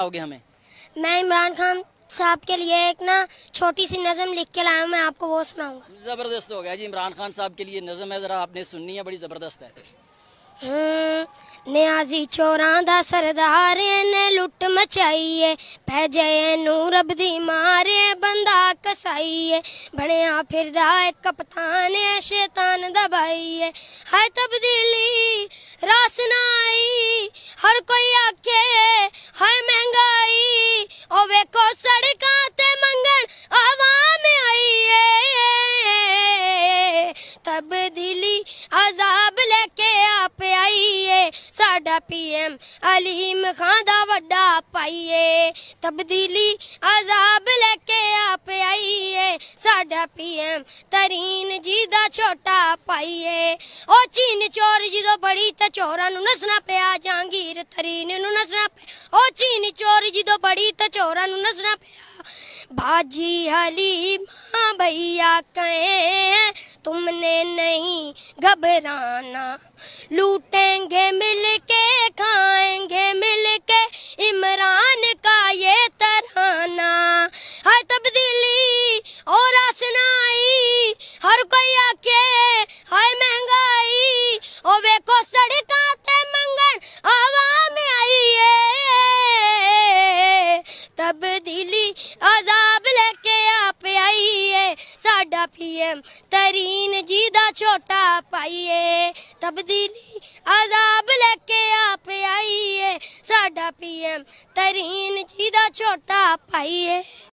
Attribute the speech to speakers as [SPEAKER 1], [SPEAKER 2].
[SPEAKER 1] आओगे हमें
[SPEAKER 2] मैं इमरान खान साहब के लिए एक ना छोटी सी नज़म लिख के लाया मैं आपको वो
[SPEAKER 1] सुनाऊंगा ज़बरदस्त हो गया जी इमरान खान साहब के लिए नज़म है ज़रा आपने सुननी है बड़ी ज़बरदस्त है
[SPEAKER 2] हम्म, न्याजी ਚੋਰਾਂ ਦਾ ਸਰਦਾਰ ਨੇ ਲੁੱਟ ਮਚਾਈਏ ਪੈ ਜਏ नूर अबदी मारे बंदा कसाई है बने आ फिर कप्तान शैतान दबाई है हाय ਤਬਦੀਲੀ ਰਾਸ ਤਬਦੀਲੀ ਅਜ਼ਾਬ ਲੈ ਕੇ ਆਪ ਆਈਏ ਸਾਡਾ ਪੀਐਮ ਅਲੀਮ ਖਾਨ ਦਾ ਵੱਡਾ ਪਾਈਏ ਤਬਦੀਲੀ ਅਜ਼ਾਬ ਲੈ ਕੇ ਆਪ ਆਈਏ ਸਾਡਾ ਪੀਐਮ ਤਰੀਨ ਜੀ ਦਾ ਛੋਟਾ ਪਾਈਏ ਉਹ ਚੀਨ ਚੋਰ ਜਦੋਂ ਬੜੀ ਤੇ ਚੋਰਾਂ ਨੂੰ ਨਸਣਾ ਪਿਆ ਜਾਂਗੀਰ ਤਰੀਨ ਨੂੰ ਨਸਣਾ ਪਿਆ ਉਹ ਚੀਨ ਚੋਰ ਜਦੋਂ ਬੜੀ ਤੇ ਚੋਰਾਂ ਨੂੰ ਨਸਣਾ ਪਿਆ ਬਾਜੀ ਹਲੀਮ ਭਈਆ ਕਹੇ घबराना लूटेंगे मिलके खाएंगे मिलके इमरान का ये तरहाना हर तब्दीली और आसनाई हर कोई आके हाय महंगाई और देखो सड़का ते मंगन में आई है तब्दीली अजाब लेके आप आई है साडा पीएम तरीन जीदा छोटा पाइए तब्दीली आजाब लेके आप आईए साडा पीएम तरीन जी का छोटा पाइए